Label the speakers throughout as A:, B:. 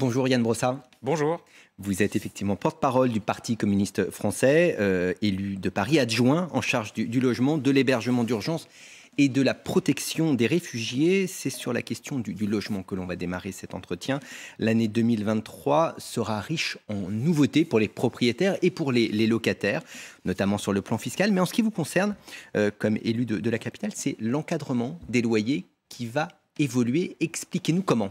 A: Bonjour Yann Brossard. Bonjour. Vous êtes effectivement porte-parole du Parti communiste français, euh, élu de Paris, adjoint en charge du, logement, de l'hébergement d'urgence et de la protection des réfugiés. C'est sur la question du, logement que l'on va démarrer cet entretien. L'année 2023 sera riche en nouveautés pour les propriétaires et pour les, locataires, notamment sur le plan fiscal. Mais en ce qui vous concerne, euh, comme élu de la capitale, c'est l'encadrement des loyers qui va évoluer. Expliquez-nous comment.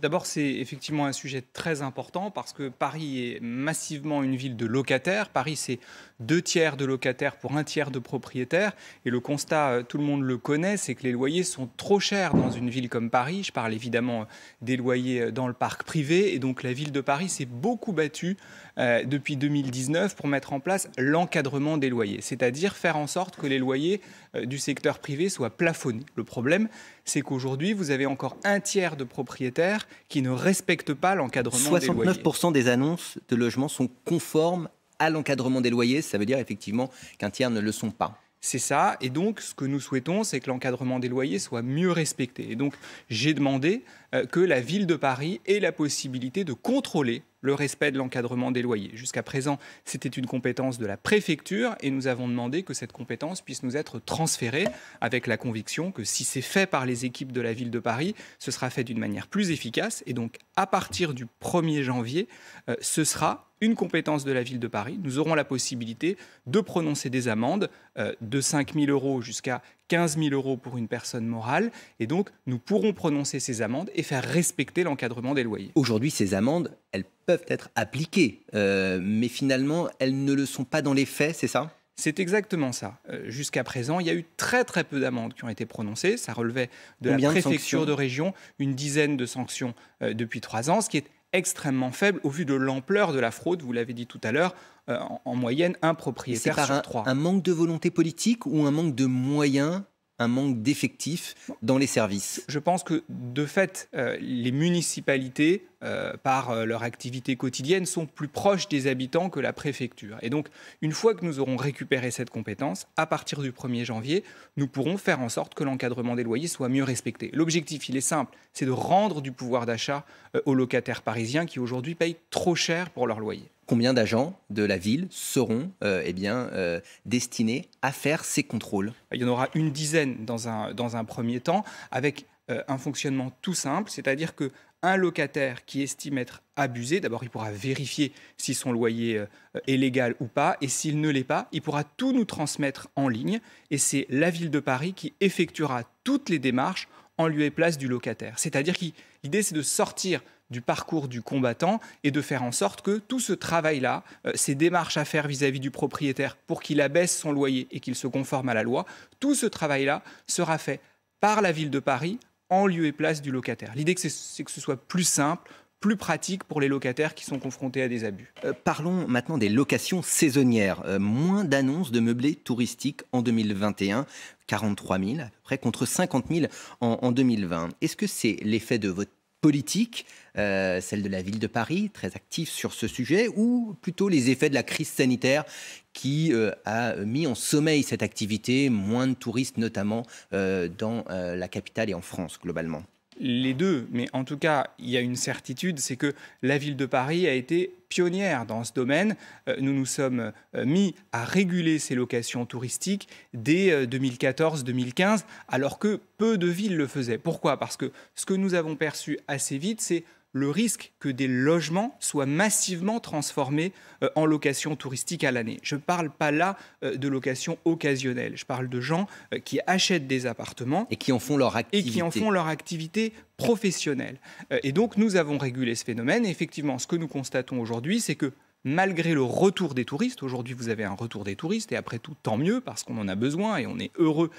A: D'abord,
B: c'est effectivement un sujet très important parce que Paris est massivement une ville de locataires. Paris, c'est deux tiers de locataires pour un tiers de propriétaires. Et le constat, euh, tout le monde le connaît, c'est que les loyers sont trop chers dans une ville comme Paris. Je parle évidemment euh, des loyers euh, dans le parc privé. Et donc, la ville de Paris s'est beaucoup battue euh, depuis 2019 pour mettre en place l'encadrement des loyers, c'est-à-dire faire en sorte que les loyers euh, du secteur privé soient plafonnés. Le problème, c'est qu'aujourd'hui, vous avez encore un tiers de propriétaires qui
A: ne respectent pas l'encadrement des loyers. 69% des annonces de logements sont conformes à l'encadrement des loyers, ça veut dire effectivement qu'un tiers ne le sont pas c'est ça. Et donc, ce que nous souhaitons,
B: c'est que l'encadrement des loyers soit mieux respecté. Et donc, j'ai demandé euh, que la ville de Paris ait la possibilité de contrôler le respect de l'encadrement des loyers. Jusqu'à présent, c'était une compétence de la préfecture et nous avons demandé que cette compétence puisse nous être transférée avec la conviction que si c'est fait par les équipes de la ville de Paris, ce sera fait d'une manière plus efficace et donc à partir du 1er janvier, euh, ce sera une compétence de la ville de Paris, nous aurons la possibilité de prononcer des amendes euh, de 5 000 euros jusqu'à 15 000 euros pour une personne morale. Et donc, nous pourrons prononcer ces amendes et faire respecter l'encadrement
A: des loyers. Aujourd'hui, ces amendes, elles peuvent être appliquées, euh, mais finalement, elles ne le sont pas dans les faits, c'est ça c'est exactement ça.
B: Euh, jusqu'à présent, il y a eu très très peu d'amendes qui ont été prononcées. Ça relevait de la préfecture de, région, une dizaine de sanctions depuis trois ans, ce qui est extrêmement faible au vu de l'ampleur de la fraude, vous l'avez dit tout à l'heure, euh,
A: en, moyenne un propriétaire sur Un manque de volonté politique ou un manque de moyens un manque d'effectifs dans les services Je pense que de fait, euh, les municipalités,
B: euh, par euh, leur activité quotidienne, sont plus proches des habitants que la préfecture. Et donc, une fois que nous aurons récupéré cette compétence, à partir du 1er janvier, nous pourrons faire en sorte que l'encadrement des loyers soit mieux respecté. L'objectif, il est simple, c'est de rendre du pouvoir d'achat aux locataires parisiens qui aujourd'hui payent trop cher pour leur loyer
A: combien d'agents de la ville seront euh, eh bien, euh, destinés à faire ces contrôles Il y en aura une dizaine
B: dans un, dans un premier temps, avec euh, un fonctionnement tout simple, c'est-à-dire que un locataire qui estime être abusé, d'abord il pourra vérifier si son loyer est légal ou pas, et s'il ne l'est pas, il pourra tout nous transmettre en ligne, et c'est la ville de Paris qui effectuera toutes les démarches en lieu et place du locataire. C'est-à-dire que l'idée c'est de sortir du parcours du combattant et de faire en sorte que tout ce travail-là, euh, ces démarches à faire vis-à-vis du propriétaire pour qu'il abaisse son loyer et qu'il se conforme à la loi, tout ce travail-là sera fait par la ville de Paris en lieu et place du locataire. L'idée, que c'est que ce soit plus
A: simple, plus pratique pour les locataires qui sont confrontés à des abus. Euh, parlons maintenant des locations saisonnières. Euh, moins d'annonces de meublés touristiques en 2021, 43 000 à peu près, contre 50 000 en 2020. Est-ce que c'est l'effet de votre politique, euh, celle de la ville de Paris, très active sur ce sujet, ou plutôt les effets de la crise sanitaire qui euh, a mis en sommeil cette activité, moins de touristes notamment euh, dans la capitale et en France globalement
B: les deux, mais en tout cas, il y a une certitude, c'est que la ville de Paris a été pionnière dans ce domaine. Euh, nous nous sommes euh, mis à réguler ces locations touristiques dès 2014-2015, euh, alors que peu de villes le faisaient. Pourquoi Parce que ce que nous avons perçu assez vite, c'est le risque que des logements soient massivement transformés euh, en location touristique à l'année. Je ne parle pas là euh, de location occasionnelle, je parle de gens euh, qui achètent des appartements et qui en font leur activité. Et qui en font leur activité professionnelle. et donc nous avons régulé ce phénomène. effectivement, ce que nous constatons aujourd'hui, c'est que malgré le retour des touristes, aujourd'hui vous avez un retour des touristes, et après tout, tant mieux, parce qu'on en a besoin et on est heureux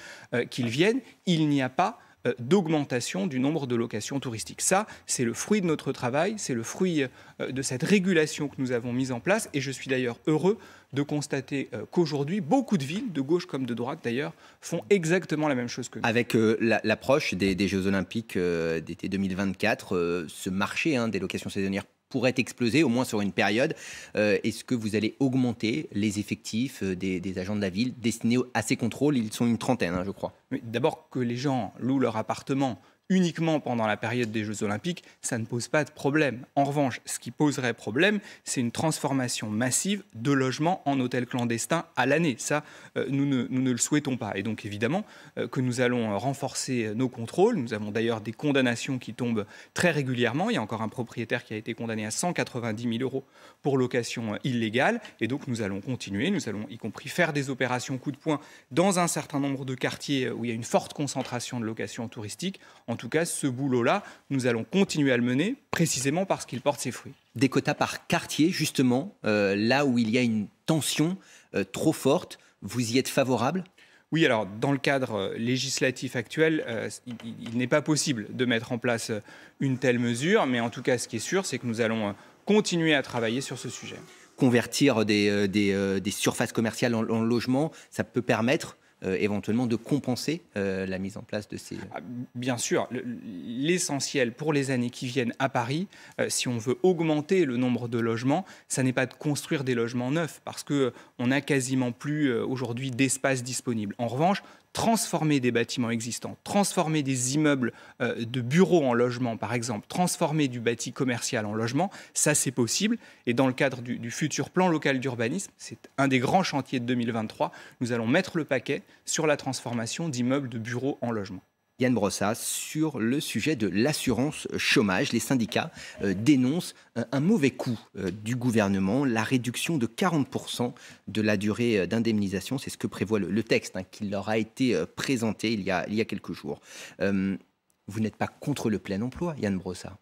B: qu'ils viennent, il n'y a pas euh, d'augmentation du nombre de locations touristiques. Ça, c'est le fruit de notre travail, c'est le fruit euh, de cette régulation que nous avons mise en place, et je suis d'ailleurs heureux de constater euh, qu'aujourd'hui, beaucoup de villes, de gauche comme de droite d'ailleurs, font exactement la même chose que nous.
A: Avec l'approche des, Jeux Olympiques d'été 2024, ce marché hein, des locations saisonnières pourrait exploser, au moins sur une période. Euh, est-ce que vous allez augmenter les effectifs euh, des, agents de la ville destinés à ces contrôles Ils sont une trentaine, hein, je crois. D'abord que les
B: gens louent leur appartement uniquement
A: pendant la période des Jeux olympiques, ça ne pose pas
B: de problème. En revanche, ce qui poserait problème, c'est une transformation massive de logements en hôtels clandestins à l'année. Ça, euh, nous, ne, le souhaitons pas. Et donc évidemment euh, que nous allons euh, renforcer nos contrôles. Nous avons d'ailleurs des condamnations qui tombent très régulièrement. Il y a encore un propriétaire qui a été condamné à 190 000 euros pour location illégale. Et donc nous allons continuer. Nous allons y compris faire des opérations coup de poing dans un certain nombre de quartiers où il y a une forte concentration de locations touristiques. En tout cas, ce boulot-là, nous allons continuer à le mener,
A: précisément parce qu'il porte ses fruits. Des quotas par quartier, justement, euh, là où il y a une tension euh, trop forte, vous y êtes favorable oui, alors dans le cadre euh, législatif
B: actuel, il, n'est pas possible de mettre en place une telle mesure, mais en tout cas, ce qui est sûr, c'est que nous allons continuer à travailler sur ce sujet.
A: Convertir des, surfaces commerciales en, en logement, ça peut permettre euh, éventuellement de compenser euh, la mise en place de ces... Ah,
B: bien sûr, l'essentiel pour les années qui viennent à Paris, euh, si on veut augmenter le nombre de logements, ça n'est pas de construire des logements neufs parce que on n'a quasiment plus aujourd'hui d'espace disponible. En revanche, transformer des bâtiments existants, transformer des immeubles euh, de bureaux en logements, par exemple, transformer du bâti commercial en logement, ça c'est possible. Et dans le cadre du, futur plan local d'urbanisme, c'est un des grands chantiers de 2023, nous allons mettre le paquet sur la transformation d'immeubles de bureaux
A: en logements. Yann Brossa sur le sujet de l'assurance chômage. Les syndicats euh, dénoncent euh, un, mauvais coup euh, du gouvernement, la réduction de 40% de la durée d'indemnisation. C'est ce que prévoit le, texte hein, qui leur a été présenté il y a, il y a quelques jours. vous n'êtes pas contre le plein emploi, Yann Brossa.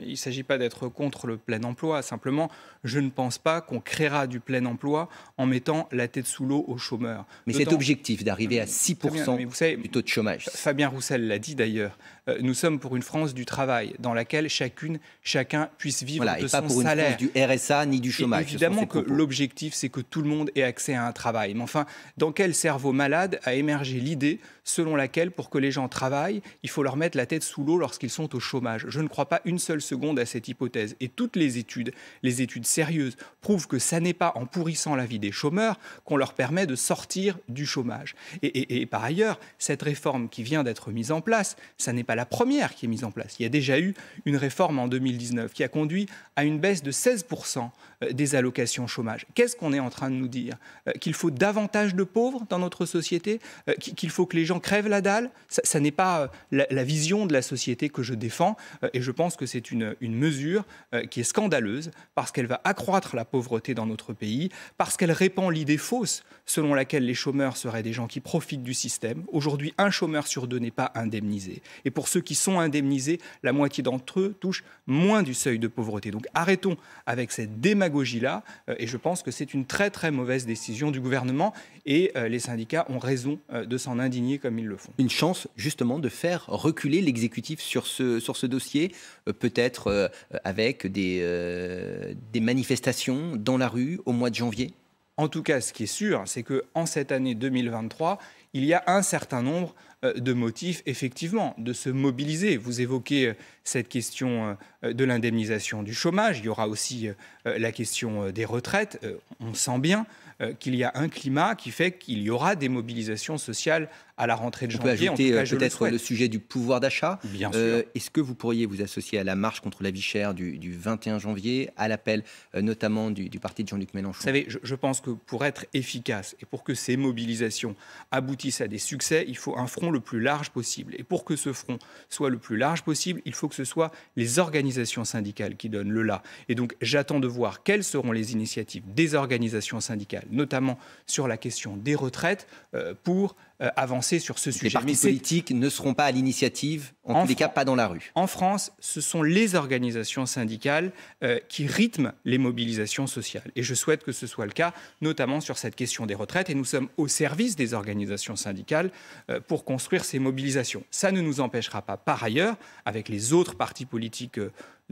A: Il ne s'agit
B: pas d'être contre le plein emploi, simplement, je ne pense pas qu'on créera du plein emploi en mettant la tête sous l'eau aux chômeurs. Mais cet objectif
A: d'arriver à 6% du taux de
B: chômage. Fabien Roussel l'a dit d'ailleurs, euh, nous sommes pour une France du travail, dans laquelle chacune, chacun puisse vivre voilà, de et pas pour salaire. Une France du RSA ni du chômage. évidemment que l'objectif, c'est que tout le monde ait accès à un travail. Mais enfin, dans quel cerveau malade a émergé l'idée selon laquelle pour que les gens travaillent, il faut leur mettre la tête sous l'eau lorsqu'ils sont au chômage. Je ne crois pas une seule seconde à cette hypothèse. Et toutes les études, les études sérieuses, prouvent que ça n'est pas en pourrissant la vie des chômeurs qu'on leur permet de sortir du chômage. Et, par ailleurs, cette réforme qui vient d'être mise en place, ça n'est pas la première qui est mise en place. Il y a déjà eu une réforme en 2019 qui a conduit à une baisse de 16% euh, des allocations chômage. Qu'est-ce qu'on est en train de nous dire euh, Qu'il faut davantage de pauvres dans notre société euh, Qu'il faut que les gens crève crèvent la dalle. Ça, n'est pas euh, la, vision de la société que je défends. Euh, et je pense que c'est une, une, mesure euh, qui est scandaleuse parce qu'elle va accroître la pauvreté dans notre pays, parce qu'elle répand l'idée fausse selon laquelle les chômeurs seraient des gens qui profitent du système. Aujourd'hui, un chômeur sur deux n'est pas indemnisé. Et pour ceux qui sont indemnisés, la moitié d'entre eux touchent moins du seuil de pauvreté. Donc arrêtons avec cette démagogie-là. et je pense que c'est une très très mauvaise décision du gouvernement. Et les syndicats ont raison de s'en indigner comme ils le font. Une chance
A: justement de faire reculer l'exécutif sur ce, sur ce dossier, euh, peut-être euh, avec des, euh, des manifestations dans la rue au mois de janvier En
B: tout cas, ce qui est sûr, c'est qu'en cette année 2023, il y a un certain nombre de motifs, effectivement, de se mobiliser. Vous évoquez cette question euh, de l'indemnisation du chômage, il y aura aussi euh, euh, la question des retraites. On sent bien qu'il y a un climat qui fait qu'il y aura des mobilisations sociales à la rentrée de janvier. On peut ajouter peut-être le,
A: sujet du pouvoir d'achat. Bien sûr. Est-ce que vous pourriez vous associer à la marche contre la vie chère du, 21 janvier, à l'appel notamment du, parti de Jean-Luc Mélenchon Vous
B: savez, je, je, pense que pour être efficace et pour que ces mobilisations aboutissent à des succès, il faut un front le plus large possible. Et pour que ce front soit le plus large possible, il faut que ce soit les organisations organisations syndicales qui donnent le la. Et donc j'attends de voir quelles seront les initiatives des organisations syndicales, notamment sur la question des retraites, euh, pour euh, avancer sur ce sujet. Les partis politiques ne seront pas à l'initiative, en, tous les cas pas dans la rue. En France, ce sont les organisations syndicales euh, qui rythment les mobilisations sociales. Et je souhaite que ce soit le cas, notamment sur cette question des retraites. Et nous sommes au service des organisations syndicales euh, pour construire ces mobilisations. Ça ne nous empêchera pas, par ailleurs, avec les autres partis politiques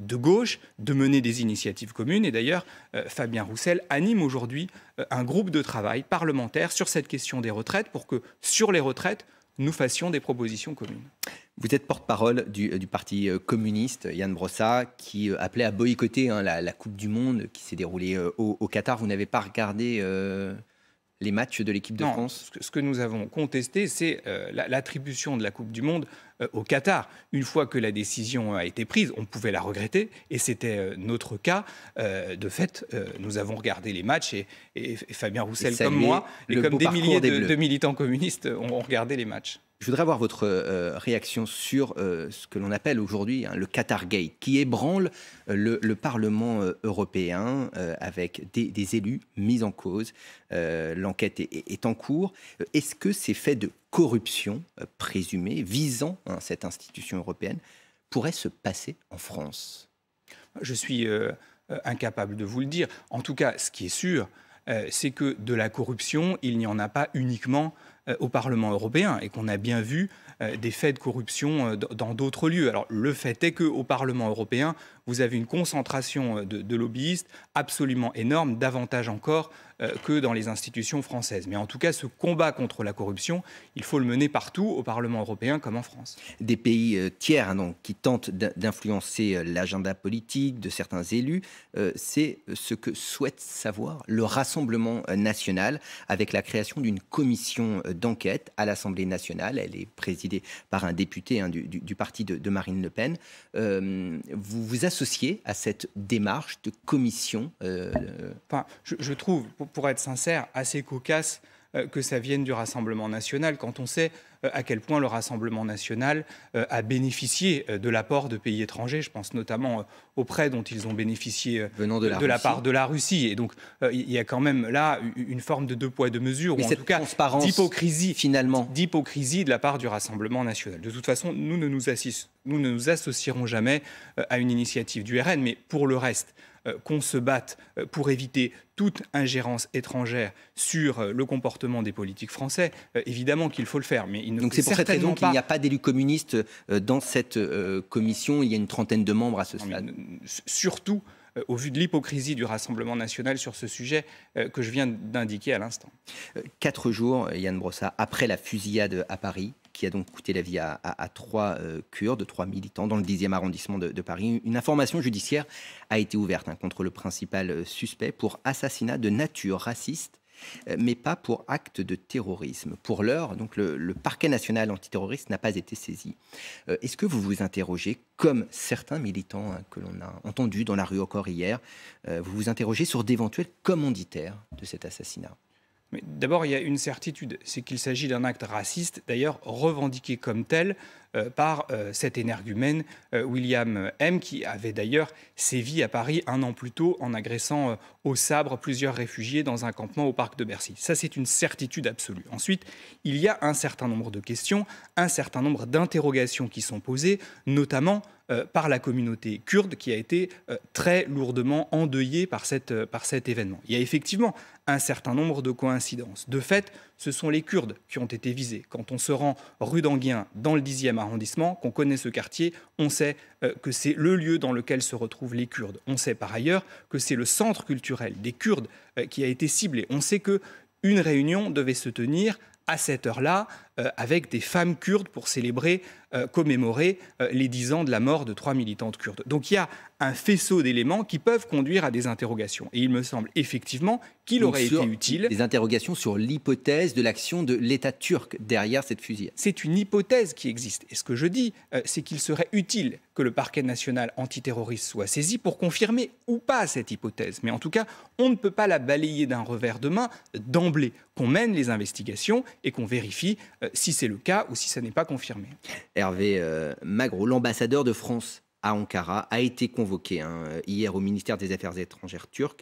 B: de gauche de mener des initiatives communes. Et d'ailleurs, euh, Fabien Roussel anime aujourd'hui euh, un groupe de travail parlementaire sur cette question des retraites pour que, sur les retraites, nous fassions des
A: propositions communes. Vous êtes porte-parole du, euh, Parti communiste, Yann Brossa, qui appelait à boycotter hein, la, Coupe du Monde qui s'est déroulée au, Qatar. Vous n'avez pas regardé les matchs de l'équipe de
B: France ce que, nous avons contesté, c'est euh, l'attribution de la Coupe du Monde euh, au Qatar. Une fois que la décision a été prise, on pouvait la regretter, et c'était euh, notre cas. de fait, nous avons regardé les matchs, et, Fabien
A: Roussel comme moi, et comme des milliers de
B: militants communistes ont regardé les matchs.
A: Je voudrais avoir votre euh, réaction sur euh, ce que l'on appelle aujourd'hui hein, le Qatar Gate, qui ébranle euh, le, Parlement européen avec des, élus mis en cause. L'enquête est, en cours. Est-ce que ces faits de corruption présumés visant hein, cette institution européenne pourraient se passer en France
B: Je suis incapable de vous le dire. En tout cas, ce qui est sûr, c'est que de la corruption, il n'y en a pas uniquement euh, au Parlement européen et qu'on a bien vu euh, des faits de corruption euh, dans d'autres lieux. Alors le fait est qu'au Parlement européen, vous avez une concentration euh, de, lobbyistes absolument énorme, davantage encore euh, que dans les institutions françaises. Mais en tout cas, ce combat contre la corruption, il faut le mener partout, au Parlement européen
A: comme en France. Des pays euh, tiers hein, donc, qui tentent d'influencer l'agenda politique de certains élus, c'est ce que souhaite savoir le Rassemblement national avec la création d'une commission d'enquête à l'Assemblée nationale. Elle est présidée par un député hein, du, parti de, Marine Le Pen. vous vous associez associé à cette démarche de commission euh, je, trouve, pour, être sincère,
B: assez cocasse euh, que ça vienne du Rassemblement national, quand on sait euh, à quel point le Rassemblement national euh, a bénéficié de l'apport de pays étrangers. Je pense notamment aux prêts dont ils ont bénéficié de, la, part de la Russie. Et donc, il y a quand même là une forme de deux poids, deux mesures, ou en tout cas d'hypocrisie, finalement. d'hypocrisie de la part du Rassemblement national. De toute façon, nous ne nous, nous ne nous associerons jamais à une initiative du RN. Mais pour le reste, euh, qu'on se batte euh, pour éviter toute ingérence étrangère
A: sur euh, le comportement des politiques français, évidemment qu'il faut le faire. Mais il ne Donc c'est pour cette raison qu'il n'y a pas d'élu communiste dans cette commission. Il y a une trentaine de membres à ce stade.
B: surtout au vu de l'hypocrisie du Rassemblement national sur ce sujet que je viens d'indiquer à l'instant.
A: Quatre jours, Yann Brossa, après la fusillade à Paris, qui a donc coûté la vie à, trois euh, Kurdes, trois militants dans le 10e arrondissement de, Paris. Une information judiciaire a été ouverte hein, contre le principal euh, suspect pour assassinat de nature raciste euh, mais pas pour acte de terrorisme. Pour l'heure, donc le, parquet national antiterroriste n'a pas été saisi. Euh, est-ce que vous vous interrogez, comme certains militants hein, que l'on a entendus dans la rue encore hier, vous vous interrogez sur d'éventuels commanditaires de cet assassinat
B: d'abord, il y a une certitude, c'est qu'il s'agit d'un acte raciste, d'ailleurs revendiqué comme tel euh, par euh, cet énergumène euh, William M, qui avait d'ailleurs sévi à Paris un an plus tôt en agressant au sabre plusieurs réfugiés dans un campement au parc de Bercy. Ça, c'est une certitude absolue. Ensuite, il y a un certain nombre de questions, un certain nombre d'interrogations qui sont posées, notamment euh, par la communauté kurde qui a été euh, très lourdement endeuillée par, cette, euh, par cet événement. Il y a effectivement un certain nombre de coïncidences. De fait, ce sont les Kurdes qui ont été visés. Quand on se rend rue d'Anguien dans le 10e arrondissement, qu'on connaît ce quartier, on sait que c'est le lieu dans lequel se retrouvent les Kurdes. On sait par ailleurs que c'est le centre culturel des Kurdes qui a été ciblé. On sait que une réunion devait se tenir à cette heure-là, euh, avec des femmes kurdes pour célébrer, euh, commémorer euh, les 10 ans de la mort de trois militantes kurdes. Donc il y a un faisceau d'éléments qui peuvent conduire à des interrogations. Et il me semble effectivement qu'il aurait été utile. Des
A: interrogations sur
B: l'hypothèse de l'action de l'État turc derrière cette fusillade. C'est une hypothèse qui existe. Et ce que je dis, c'est qu'il serait utile que le parquet national antiterroriste soit saisi pour confirmer ou pas cette hypothèse. Mais en tout cas, on ne peut pas la balayer d'un revers de main d'emblée, qu'on mène les investigations et qu'on vérifie euh, si c'est le cas ou si ça n'est pas confirmé.
A: Hervé euh, Magro, l'ambassadeur de France à Ankara a été convoqué hein, hier au ministère des Affaires étrangères turc,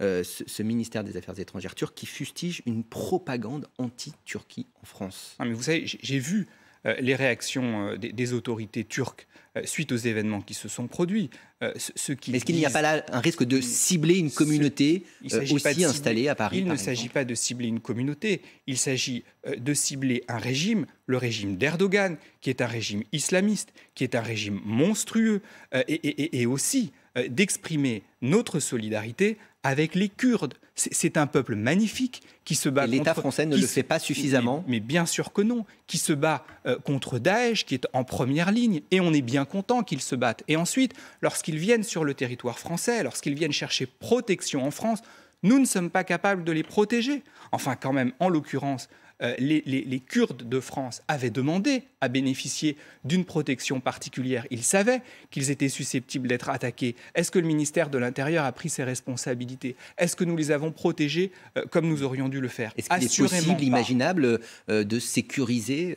A: euh, ce, ministère des Affaires étrangères turc qui fustige une propagande anti-Turquie en France. mais vous savez, j'ai vu euh, les
B: réactions euh, des, autorités turques euh, suite aux événements qui se sont produits. Est-ce qu'il n'y a pas là un risque de cibler une communauté aussi installée à Paris Il ne s'agit pas de cibler une communauté, il s'agit de cibler un régime, le régime d'Erdogan, qui est un régime islamiste, qui est un régime monstrueux, et aussi euh, d'exprimer notre solidarité avec les Kurdes. C'est un peuple magnifique qui se bat. L'État français ne le fait pas suffisamment. Mais, bien sûr que non. Qui se bat euh, contre Daesh, qui est en première ligne, et on est bien content qu'ils se battent. Et ensuite, lorsqu'ils viennent sur le territoire français, lorsqu'ils viennent chercher protection en France, nous ne sommes pas capables de les protéger. Enfin, quand même, en l'occurrence, euh, les, Kurdes de France avaient demandé à bénéficier d'une protection particulière. Ils savaient qu'ils étaient susceptibles d'être attaqués. Est-ce que le ministère de l'Intérieur a pris ses responsabilités Est-ce que nous les avons protégés euh, comme nous aurions dû le faire Est-ce qu'il est possible,
A: imaginable, euh, de sécuriser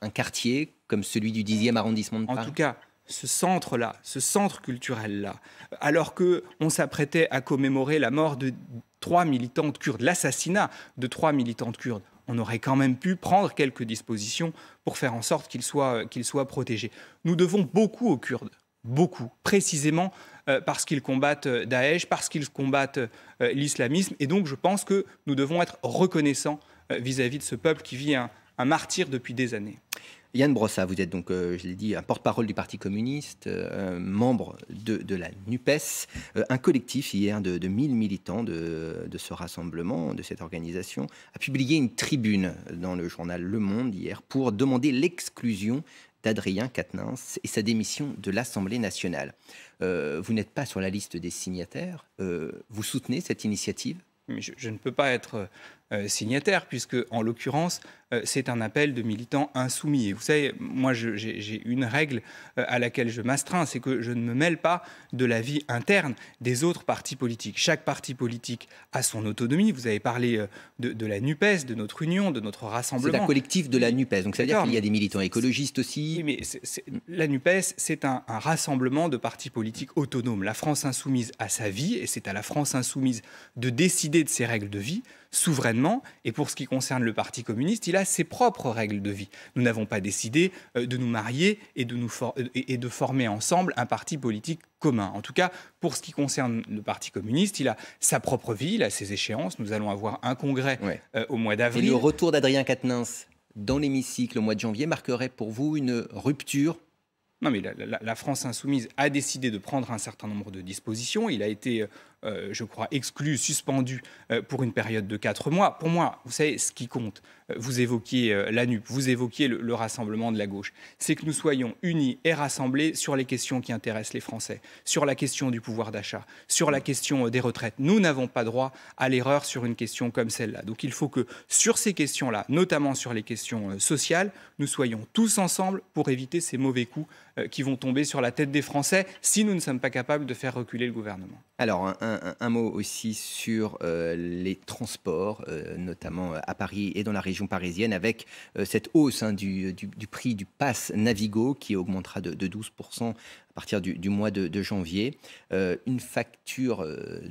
A: un quartier comme celui du 10e arrondissement de Paris En tout cas, ce centre-là, ce centre culturel-là,
B: alors que on s'apprêtait à commémorer la mort de trois militantes kurdes, l'assassinat de trois militantes kurdes, on aurait quand même pu prendre quelques dispositions pour faire en sorte qu'ils soient, euh, soient protégés. Nous devons beaucoup aux Kurdes, beaucoup, précisément euh, parce qu'ils combattent euh, Daesh, parce qu'ils combattent l'islamisme. Et donc, je pense que nous devons être reconnaissants vis-à-vis de ce peuple qui vit un, un martyr depuis des années.
A: Yann Brossa, vous êtes donc, euh, je l'ai dit, un porte-parole du Parti communiste, euh, membre de, la NUPES, euh, un collectif hier de, 1000 militants de, ce rassemblement, de cette organisation, a publié une tribune dans le journal Le Monde hier pour demander l'exclusion d'Adrien Quatennens et sa démission de l'Assemblée nationale. vous n'êtes pas sur la liste des signataires, vous soutenez cette initiative je, je, ne peux pas être
B: euh, signataire, signataires, puisque en l'occurrence, euh, c'est un appel de militants insoumis. Et vous savez, moi, j'ai une règle euh, à laquelle je m'astreins, c'est que je ne me mêle pas de la vie interne des autres partis politiques. Chaque parti politique a son autonomie. Vous avez parlé de, la NUPES, de notre union, de notre rassemblement. C'est un collectif de la NUPES, donc ça veut dire qu'il y a des militants écologistes aussi. mais la NUPES, c'est un, un rassemblement de partis politiques autonomes. La France insoumise a sa vie, et c'est à la France insoumise de décider de ses règles de vie souverainement et pour ce qui concerne le Parti communiste, il a ses propres règles de vie. Nous n'avons pas décidé euh, de nous marier euh, et de, former ensemble un parti politique commun. En tout cas, pour ce qui concerne le Parti communiste, il a sa propre vie, il a ses échéances. Nous allons avoir un congrès euh, au mois d'avril. Et le retour d'Adrien Quatennens dans l'hémicycle au mois de janvier marquerait pour vous une rupture non, mais la, France insoumise a décidé de prendre un certain nombre de dispositions. Il a été euh, je crois, exclu, suspendu euh, pour une période de quatre mois. Pour moi, vous savez, ce qui compte, euh, vous évoquiez la NUP, vous évoquiez le, rassemblement de la gauche, c'est que nous soyons unis et rassemblés sur les questions qui intéressent les Français, sur la question du pouvoir d'achat, sur la question des retraites. Nous n'avons pas droit à l'erreur sur une question comme celle-là. Donc il faut que sur ces questions-là, notamment sur les questions sociales, nous soyons tous ensemble pour éviter ces mauvais coups qui vont tomber sur la tête des Français si nous ne sommes pas capables de faire reculer le gouvernement.
A: Alors, un un, mot aussi sur euh, les transports, euh, notamment euh, à Paris et dans la région parisienne, avec cette hausse hein, du, prix du pass Navigo qui augmentera de, 12% à partir du, mois de, janvier. une facture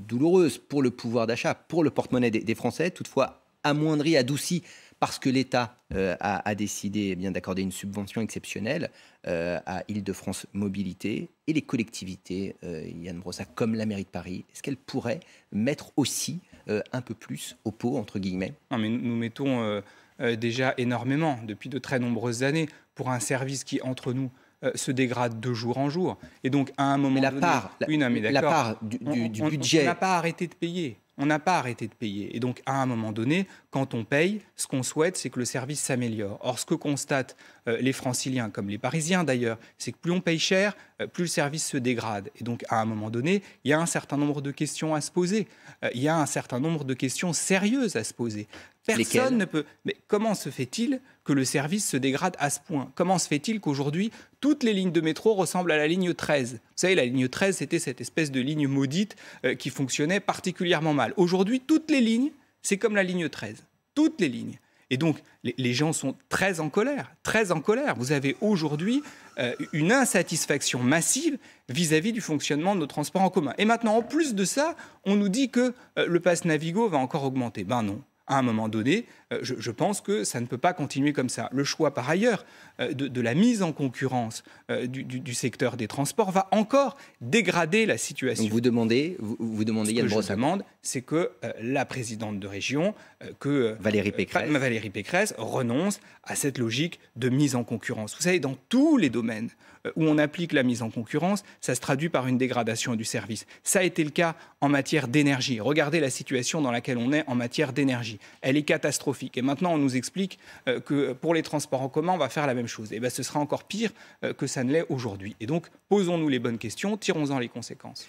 A: douloureuse pour le pouvoir d'achat, pour le porte-monnaie des, des Français, toutefois amoindrie, adoucie parce que l'État euh, a, décidé eh bien d'accorder une subvention exceptionnelle euh, à Île-de-France Mobilité et les collectivités, euh, Yann Brossa, comme la mairie de Paris, est-ce qu'elles pourraient mettre aussi euh, un peu plus au pot, entre guillemets
B: Non, mais nous mettons déjà énormément depuis de très nombreuses années pour un service qui, entre nous, se dégrade de jour en jour. Et donc, à un moment mais la donné, part, la, la part du, du budget. On n'a pas arrêté de payer on n'a pas arrêté de payer. Et donc, à un moment donné, quand on paye, ce qu'on souhaite, c'est que le service s'améliore. Or, ce que constate euh, les franciliens, comme les parisiens d'ailleurs, c'est que plus on paye cher, euh, plus le service se dégrade. Et donc, à un moment donné, il y a un certain nombre de questions à se poser. Euh, il y a un certain nombre de questions sérieuses à se poser. Personne ne peut. Mais comment se fait-il que le service se dégrade à ce point Comment se fait-il qu'aujourd'hui, toutes les lignes de métro ressemblent à la ligne 13 Vous savez, la ligne 13, c'était cette espèce de ligne maudite qui fonctionnait particulièrement mal. Aujourd'hui, toutes les lignes, c'est comme la ligne 13. Toutes les lignes. Et donc, les, gens sont très en colère, très en colère. Vous avez aujourd'hui euh, une insatisfaction massive vis-à-vis du fonctionnement de nos transports en commun. Et maintenant, en plus de ça, on nous dit que euh, le pass Navigo va encore augmenter. Ben non. À un moment donné, euh, je, pense que ça ne peut pas continuer comme ça. Le choix, par ailleurs, euh, de, la mise en concurrence euh, du, secteur des transports va encore dégrader la situation. vous demandez, vous, demandez, Ce Yann que je demande, c'est que la présidente de région, que Valérie Pécresse. Valérie Pécresse renonce à cette logique de mise en concurrence. Vous savez, dans tous les domaines où on applique la mise en concurrence, ça se traduit par une dégradation du service. Ça a été le cas en matière d'énergie. Regardez la situation dans laquelle on est en matière d'énergie. Elle est catastrophique. Et maintenant, on nous explique euh, que pour les transports en commun, on va faire la même chose. Et bien, ce sera encore pire euh, que ça ne l'est aujourd'hui. Et donc, posons-nous les bonnes questions, tirons-en les conséquences.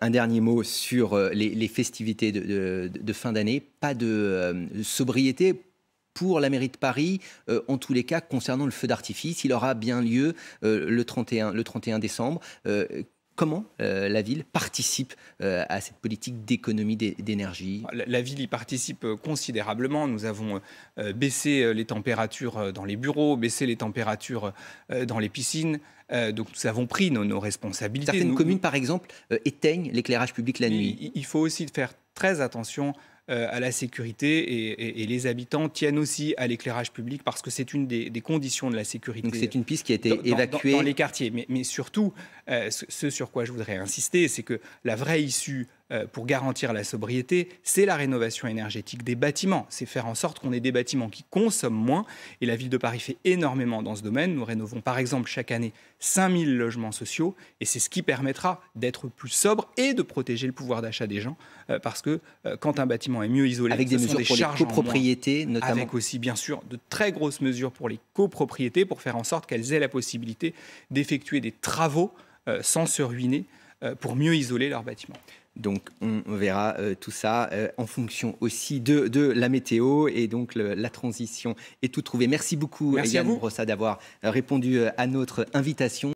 A: Un, dernier mot sur euh, les, festivités de, fin d'année. Pas de sobriété pour la mairie de Paris, en tous les cas concernant le feu d'artifice. Il aura bien lieu le, 31, le 31 décembre comment euh, la ville participe euh, à cette politique d'économie d'énergie
B: la, ville y participe euh, considérablement. Nous avons baissé les températures dans les bureaux, baissé les températures dans les piscines. donc nous avons pris nos, responsabilités. Certaines communes, par exemple,
A: éteignent l'éclairage public la nuit.
B: il faut aussi faire très attention euh, à la sécurité et, les habitants tiennent aussi à l'éclairage public parce que c'est une des, conditions de la sécurité. Donc c'est une piste qui a été dans, évacuée dans, les quartiers. Mais, surtout, euh, ce sur quoi je voudrais insister, c'est que la vraie issue euh, pour garantir la sobriété, c'est la rénovation énergétique des bâtiments. C'est faire en sorte qu'on ait des bâtiments qui consomment moins. Et la ville de Paris fait énormément dans ce domaine. Nous rénovons par exemple chaque année 5000 logements sociaux. Et c'est ce qui permettra d'être plus sobre et de protéger le pouvoir d'achat des gens. Euh, parce que euh, quand un bâtiment est mieux isolé, avec des mesures des pour les copropriétés notamment. Avec aussi bien sûr de très grosses mesures pour les copropriétés pour faire en sorte qu'elles aient la possibilité d'effectuer des travaux sans se ruiner pour mieux isoler leurs bâtiment.
A: Donc on verra euh, tout ça euh, en fonction aussi de, la météo et donc la transition est tout trouvé. Merci beaucoup Merci Yann d'avoir euh, répondu à notre invitation.